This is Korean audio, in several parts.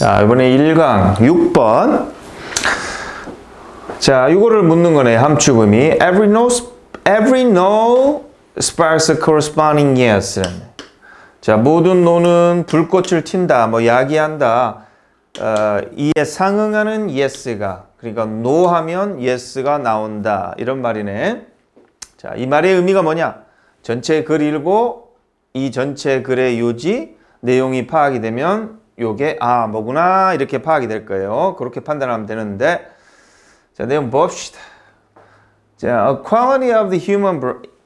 자, 이번에 1강 6번. 자, 이거를 묻는 거네. 함축음이 every no every no sparks corresponding yes. 자, 모든 노는 불꽃을 튄다. 뭐 야기한다. 어, 이에 상응하는 yes가 그러니까 no 하면 yes가 나온다. 이런 말이네. 자, 이 말의 의미가 뭐냐? 전체 글 읽고 이 전체 글의 요지 내용이 파악이 되면 요게 아 뭐구나 이렇게 파악이 될 거예요. 그렇게 판단하면 되는데 자 내용 봅시다. 자, a quality of the human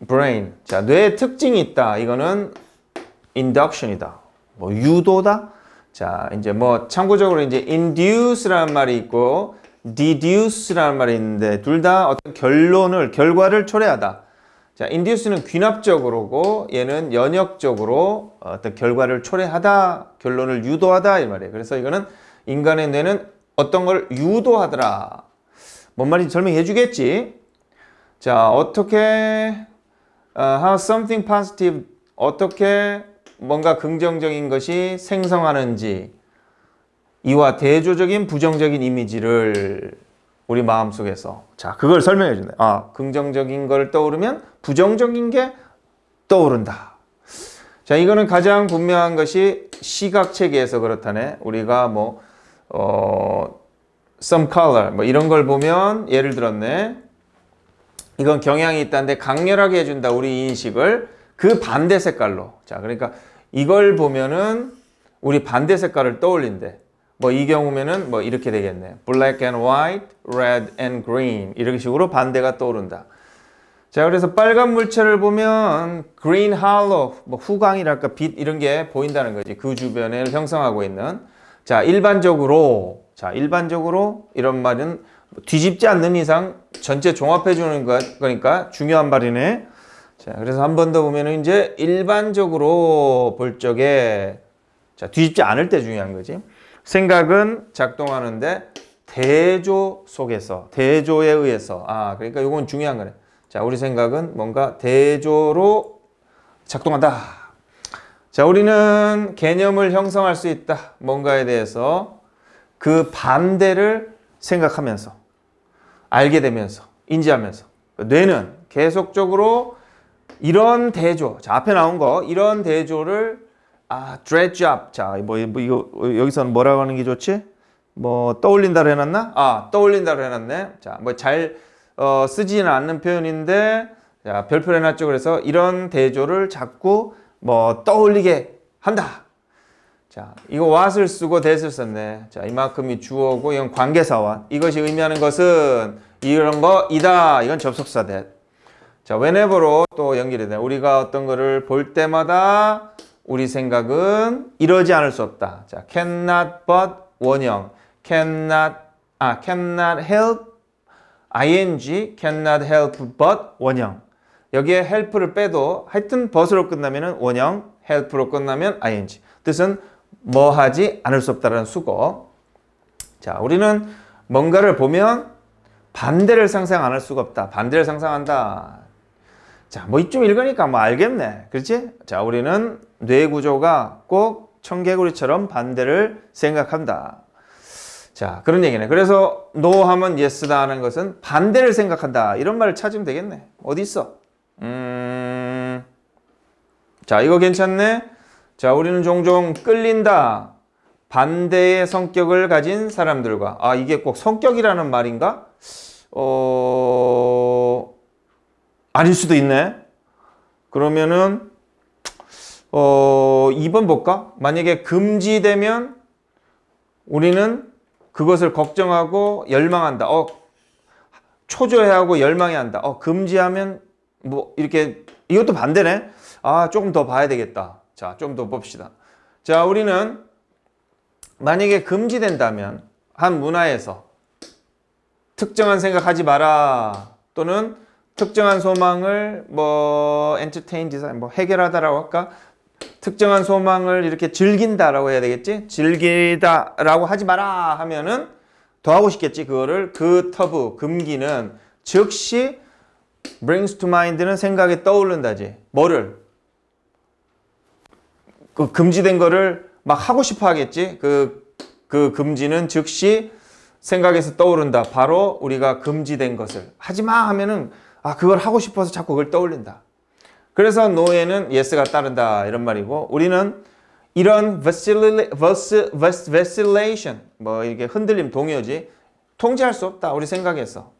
brain. 자, 뇌의 특징이 있다. 이거는 induction이다. 뭐 유도다. 자, 이제 뭐 참고적으로 이제 induce라는 말이 있고 deduce라는 말이 있는데 둘 다 어떤 결론을 결과를 초래하다. 자, 인디우스는 귀납적으로고 얘는 연역적으로 어떤 결과를 초래하다, 결론을 유도하다 이 말이에요. 그래서 이거는 인간의 뇌는 어떤 걸 유도하더라. 뭔 말인지 설명해 주겠지. 자, 어떻게 uh, how something positive 어떻게 뭔가 긍정적인 것이 생성하는지 이와 대조적인 부정적인 이미지를 우리 마음속에서 자 그걸 설명해 준다 아 긍정적인 걸 떠오르면 부정적인 게 떠오른다. 자, 이거는 가장 분명한 것이 시각체계에서 그렇다네. 우리가 뭐, 어, some color, 뭐 이런 걸 보면 예를 들었네. 이건 경향이 있다는데 강렬하게 해준다. 우리 인식을. 그 반대 색깔로. 자, 그러니까 이걸 보면은 우리 반대 색깔을 떠올린대. 뭐 이 경우면은 뭐 이렇게 되겠네. black and white, red and green. 이런 식으로 반대가 떠오른다. 자 그래서 빨간 물체를 보면 그린 할로 뭐 후광이랄까 빛 이런 게 보인다는 거지 그 주변을 형성하고 있는 자 일반적으로 자 일반적으로 이런 말은 뒤집지 않는 이상 전체 종합해 주는 거니까 중요한 말이네 자 그래서 한 번 더 보면은 이제 일반적으로 볼 적에 자 뒤집지 않을 때 중요한 거지 생각은 작동하는데 대조 속에서 대조에 의해서 아 그러니까 이건 중요한 거네 자, 우리 생각은 뭔가 대조로 작동한다. 자, 우리는 개념을 형성할 수 있다. 뭔가에 대해서 그 반대를 생각하면서 알게 되면서 인지하면서 뇌는 계속적으로 이런 대조 자 앞에 나온 거 이런 대조를 아 dredge up 자뭐 뭐, 이거 여기서는 뭐라고 하는 게 좋지 뭐 떠올린다로 해놨나 아 떠올린다로 해놨네 자뭐 잘 어, 쓰지는 않는 표현인데 자, 별표를 해놨죠. 그래서 이런 대조를 자꾸 뭐 떠올리게 한다. 자, 이거 what을 쓰고 that을 썼네. 자, 이만큼이 주어고 이건 관계사와 이것이 의미하는 것은 이런 거 이다. 이건 접속사 that. 자, whenever로 또 연결이 돼. 우리가 어떤 거를 볼 때마다 우리 생각은 이러지 않을 수 없다. 자, cannot but 원형. cannot 아, cannot help ing cannot help but 원형 여기에 help를 빼도 하여튼 but으로 끝나면 원형 help로 끝나면 ing 뜻은 뭐 하지 않을 수없다는 수고 자 우리는 뭔가를 보면 반대를 상상 안 할 수가 없다 반대를 상상한다 자뭐 이쯤 읽으니까 뭐 알겠네 그렇지 자 우리는 뇌 구조가 꼭 청개구리처럼 반대를 생각한다 자 그런 얘기네 그래서 no 하면 yes다 하는 것은 반대를 생각한다 이런 말을 찾으면 되겠네 어디 있어 음... 자 이거 괜찮네 자 우리는 종종 끌린다 반대의 성격을 가진 사람들과 아 이게 꼭 성격이라는 말인가 어 아닐 수도 있네 그러면은 어 2번 볼까 만약에 금지되면 우리는 그것을 걱정하고 열망한다. 어, 초조해하고 열망이 한다. 어, 금지하면 뭐 이렇게 이것도 반대네. 아, 조금 더 봐야 되겠다. 자, 좀 더 봅시다. 자, 우리는 만약에 금지된다면 한 문화에서 특정한 생각하지 마라 또는 특정한 소망을 뭐 엔터테인 디자인 뭐 해결하다라고 할까 특정한 소망을 이렇게 즐긴다라고 해야 되겠지? 즐기다라고 하지 마라 하면은 더 하고 싶겠지 그거를 그 터부 금기는 즉시 brings to mind는 생각에 떠오른다지 뭐를 그 금지된 거를 막 하고 싶어 하겠지 그그 그 금지는 즉시 생각에서 떠오른다 바로 우리가 금지된 것을 하지마 하면은 아 그걸 하고 싶어서 자꾸 그걸 떠올린다 그래서 노예는 예스가 따른다 이런 말이고 우리는 이런 vacillation 뭐 이렇게 흔들림 동요지 통제할 수 없다 우리 생각에서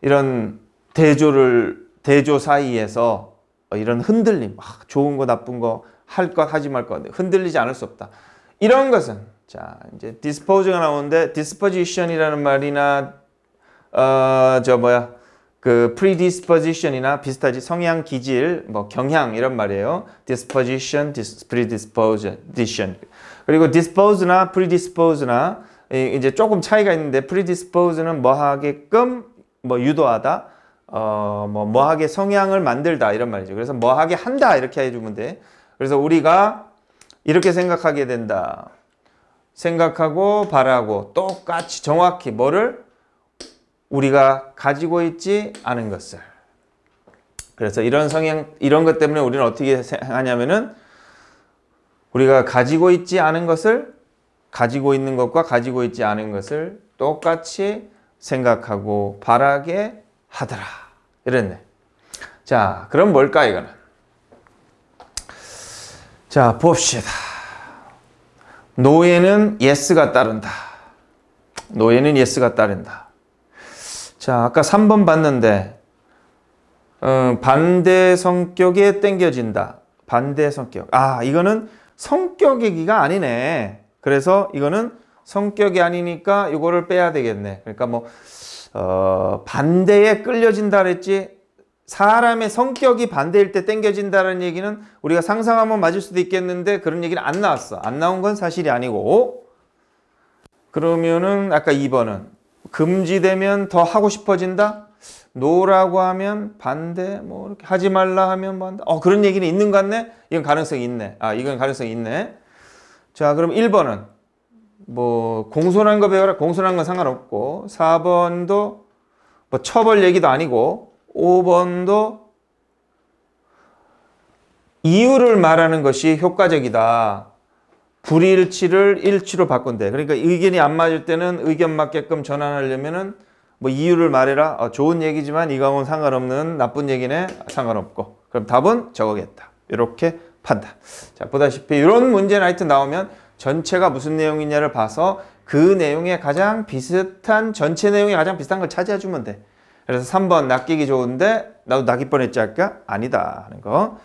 이런 대조를 대조 사이에서 뭐 이런 흔들림 아, 좋은 거 나쁜 거 할 것 하지 말것 흔들리지 않을 수 없다 이런 것은 자 이제 dispose가 나오는데 disposition이라는 말이나 어저 뭐야 그 predisposition이나 비슷하지 성향, 기질, 뭐 경향 이런 말이에요. disposition, dis, predisposition. 그리고 dispose나 predispose나 이제 조금 차이가 있는데 predispose는 뭐 하게끔 뭐 유도하다. 어, 뭐, 뭐 하게 성향을 만들다 이런 말이죠. 그래서 뭐 하게 한다 이렇게 해 주면 돼. 그래서 우리가 이렇게 생각하게 된다. 생각하고 바라고 똑같이 정확히 뭐를 우리가 가지고 있지 않은 것을. 그래서 이런 성향, 이런 것 때문에 우리는 어떻게 생각 하냐면은 우리가 가지고 있지 않은 것을 가지고 있는 것과 가지고 있지 않은 것을 똑같이 생각하고 바라게 하더라. 이랬네. 자, 그럼 뭘까, 이거는? 자, 봅시다. 노예는 예스가 따른다. 노예는 예스가 따른다. 자, 아까 3번 봤는데 음, 반대 성격에 땡겨진다. 반대 성격. 아, 이거는 성격 얘기가 아니네. 그래서 이거는 성격이 아니니까 이거를 빼야 되겠네. 그러니까 뭐 어, 반대에 끌려진다 그랬지 사람의 성격이 반대일 때 땡겨진다는 얘기는 우리가 상상하면 맞을 수도 있겠는데 그런 얘기는 안 나왔어. 안 나온 건 사실이 아니고 그러면은 아까 2번은 금지되면 더 하고 싶어진다? 노라고 하면 반대, 뭐 이렇게 하지 말라 하면 반대. 뭐 어, 그런 얘기는 있는 것 같네? 이건 가능성이 있네. 아, 이건 가능성이 있네. 자, 그럼 1번은 뭐 공손한 거 배워라. 공손한 건 상관없고 4번도 뭐 처벌 얘기도 아니고 5번도 이유를 말하는 것이 효과적이다. 불일치를 일치로 바꾼대. 그러니까 의견이 안 맞을 때는 의견 맞게끔 전환하려면은 뭐 이유를 말해라. 어, 좋은 얘기지만 이거하고는 상관없는 나쁜 얘기네. 상관없고. 그럼 답은 적어겠다 이렇게 판단. 자, 보다시피 이런 문제 나이트 나오면 전체가 무슨 내용이냐를 봐서 그 내용에 가장 비슷한 전체 내용이 가장 비슷한 걸 차지해 주면 돼. 그래서 3번 낚이기 좋은데 나도 낚이 뻔했지 할까? 아니다 하는 거.